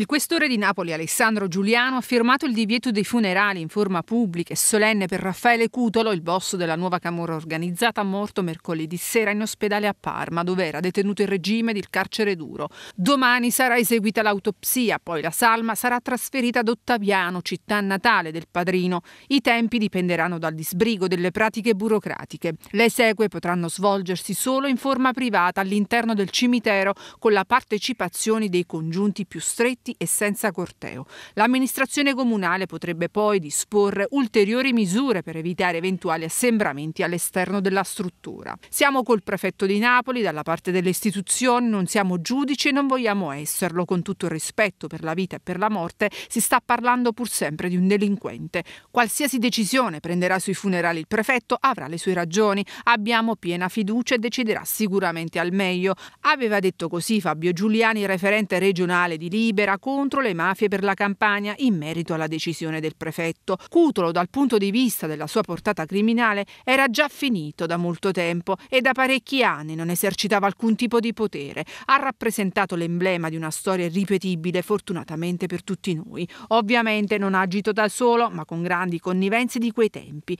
Il questore di Napoli Alessandro Giuliano ha firmato il divieto dei funerali in forma pubblica e solenne per Raffaele Cutolo, il boss della nuova camorra organizzata, morto mercoledì sera in ospedale a Parma, dove era detenuto in regime del carcere duro. Domani sarà eseguita l'autopsia, poi la salma sarà trasferita ad Ottaviano, città natale del padrino. I tempi dipenderanno dal disbrigo delle pratiche burocratiche. Le esegue potranno svolgersi solo in forma privata all'interno del cimitero, con la partecipazione dei congiunti più stretti protagonisti e senza corteo. L'amministrazione comunale potrebbe poi disporre ulteriori misure per evitare eventuali assembramenti all'esterno della struttura. Siamo col prefetto di Napoli, dalla parte delle istituzioni, non siamo giudici e non vogliamo esserlo. Con tutto il rispetto per la vita e per la morte, si sta parlando pur sempre di un delinquente. Qualsiasi decisione prenderà sui funerali il prefetto avrà le sue ragioni. Abbiamo piena fiducia e deciderà sicuramente al meglio. Aveva detto così Fabio Giuliani, referente regionale di Libera, contro le mafie per la campagna in merito alla decisione del prefetto. Cutolo, dal punto di vista della sua portata criminale, era già finito da molto tempo e da parecchi anni non esercitava alcun tipo di potere. Ha rappresentato l'emblema di una storia irripetibile, fortunatamente per tutti noi. Ovviamente non ha agito da solo, ma con grandi connivenze di quei tempi.